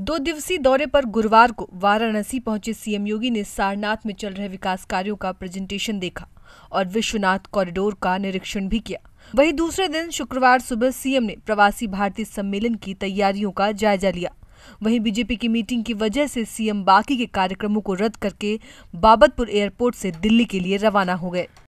दो दिवसीय दौरे पर गुरुवार को वाराणसी पहुंचे सीएम योगी ने सारनाथ में चल रहे विकास कार्यों का प्रेजेंटेशन देखा और विश्वनाथ कॉरिडोर का निरीक्षण भी किया वहीं दूसरे दिन शुक्रवार सुबह सीएम ने प्रवासी भारतीय सम्मेलन की तैयारियों का जायजा लिया वहीं बीजेपी की मीटिंग की वजह से सीएम बाकी के कार्यक्रमों को रद्द करके बाबतपुर एयरपोर्ट से दिल्ली के लिए रवाना हो गए